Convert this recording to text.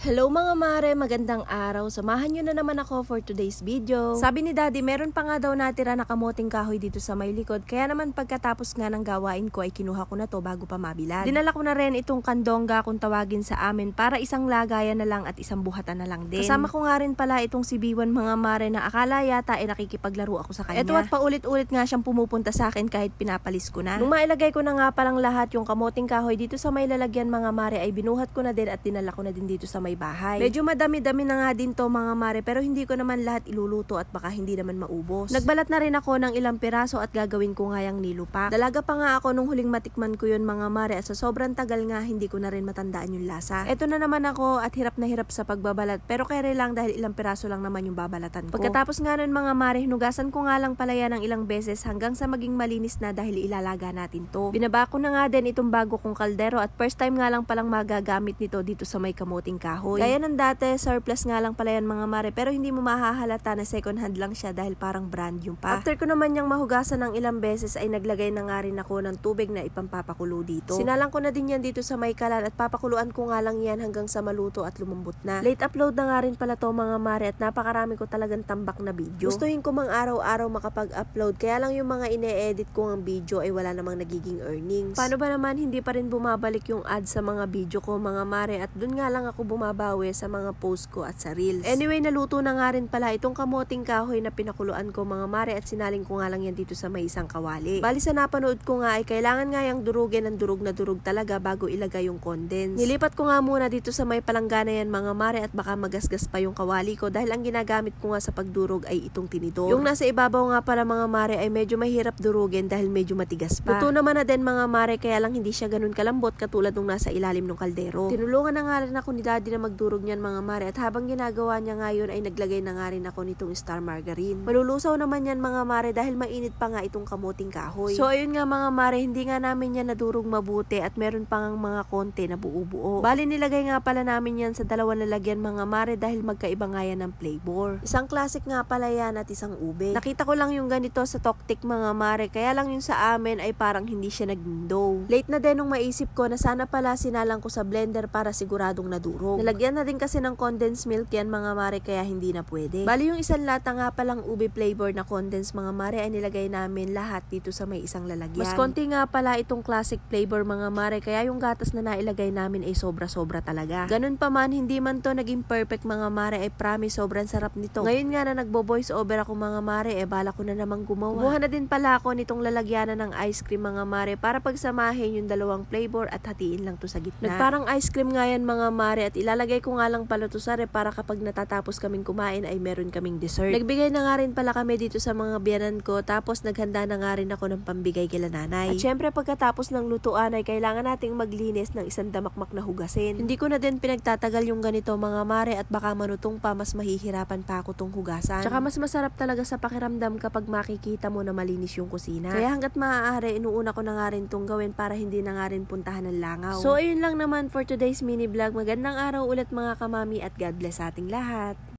Hello mga mare, magandang araw. Samahan nyo na naman ako for today's video. Sabi ni daddy, meron pa nga daw natira na kamuting kahoy dito sa may likod. Kaya naman pagkatapos nga ng gawain ko ay kinuha ko na to bago pa mabilan. Dinala ko na rin itong kandonga kung tawagin sa amin para isang lagayan na lang at isang buhatan na lang din. Kasama ko nga rin pala itong si Biwan mga mare na akala yata ay eh, nakikipaglaro ako sa kanya. Ito at paulit-ulit nga siyang pumupunta sa akin kahit pinapalis ko na. Nung mailagay ko na nga palang lahat yung kamuting kahoy dito sa may lalagyan mga mare ay binuhat ko na din at dinala ko na din dito sa may may bahay. Medyo madami-dami na nga din to mga mare pero hindi ko naman lahat iluluto at baka hindi naman maubos. Nagbalat na rin ako ng ilang piraso at gagawin ko ngayang nilupa. Dalaga pa nga ako nung huling matikman ko yun mga mare at sa sobrang tagal nga hindi ko na rin matandaan yung lasa. Eto na naman ako at hirap na hirap sa pagbabalat pero kere lang dahil ilang piraso lang naman yung babalatan ko. Pagkatapos nga nun mga mare, hinugasan ko nga lang palayan ng ilang beses hanggang sa maging malinis na dahil ilalaga natin to. Binaba ko na nga din itong bago kong kaldero at first time nga lang palang magagamit nito dito sa may kamuting kahoy kahoy. Gaya ng dati, surplus nga lang pala yan mga mare, pero hindi mo mahahalata na second hand lang siya dahil parang brand yung pa. After ko naman niyang mahugasan ng ilang beses ay naglagay na nga rin ako ng tubig na ipampapakulo dito. Sinalang ko na din yan dito sa Maykalan at papakuluan ko nga lang yan hanggang sa maluto at lumambot na. Late upload na nga rin pala to mga mare at napakarami ko talagang tambak na video. Gustuhin ko mang araw-araw makapag-upload kaya lang yung mga ine-edit ko ang video ay wala namang nagiging earnings. Paano ba naman hindi pa rin bumabalik yung ad sa mga video ko mga mare at dun nga lang ako bumabalik bumabawi sa mga post ko at sa reels. Anyway, naluto na nga rin pala itong kamoting kahoy na pinakuluan ko mga mare at sinaling ko nga lang yan dito sa may isang kawali. Bali sa napanood ko nga ay kailangan nga yung durugin ng durug na durug talaga bago ilagay yung condense. Nilipat ko nga muna dito sa may palanggana yan mga mare at baka magasgas pa yung kawali ko dahil ang ginagamit ko nga sa pagdurog ay itong tinidor. Yung nasa ibabaw nga para mga mare ay medyo mahirap durugin dahil medyo matigas pa. Luto naman na din mga mare kaya lang hindi siya ganun kalambot katulad nung nasa ilalim ng kaldero. Tinulungan na nga rin ako ni daddy na magdurog niyan mga mare at habang ginagawa niya ngayon ay naglagay na nga rin ako nitong star margarine. Malulusaw naman yan mga mare dahil mainit pa nga itong kamuting kahoy. So ayun nga mga mare, hindi nga namin yan nadurog mabuti at meron pa ngang mga konti na buo Bali nilagay nga pala namin yan sa dalawang lalagyan mga mare dahil magkaiba nga yan ng flavor. Isang classic nga pala yan at isang ube. Nakita ko lang yung ganito sa Toktik mga mare kaya lang yung sa amin ay parang hindi siya naging dough. Late na din nung maisip ko na sana pala sinalang ko sa blender para siguradong nadurog. Nalagay Lagyan na rin kasi ng condensed milk yan mga mare kaya hindi na pwede. Bali yung isang lata nga palang ube flavor na condensed mga mare ay nilagay namin lahat dito sa may isang lalagyan. Mas konti nga pala itong classic flavor mga mare kaya yung gatas na nailagay namin ay sobra-sobra talaga. Ganun pa man hindi man to naging perfect mga mare ay eh, promise sobrang sarap nito. Ngayon nga na nagbo-voice over ako mga mare eh bala ko na namang gumawa. Kumuha na din pala ako nitong lalagyanan ng ice cream mga mare para pagsamahin yung dalawang flavor at hatiin lang to sa gitna. Nagparang ice cream nga yan mga mare at ilalagay Pinalagay ko nga lang pala to sa rep eh, para kapag natatapos kaming kumain ay meron kaming dessert. Nagbigay na nga rin pala kami dito sa mga biyanan ko tapos naghanda na nga rin ako ng pambigay kila nanay. At syempre pagkatapos ng lutuan ay kailangan nating maglinis ng isang damakmak na hugasin. Hindi ko na din pinagtatagal yung ganito mga mare at baka manutong pa mas mahihirapan pa ako tong hugasan. Tsaka mas masarap talaga sa pakiramdam kapag makikita mo na malinis yung kusina. Kaya hanggat maaari inuuna ko na nga rin tong gawin para hindi na nga rin puntahan ng langaw. So ayun lang naman for today's mini vlog. Magandang araw ulit mga kamami at God bless ating lahat.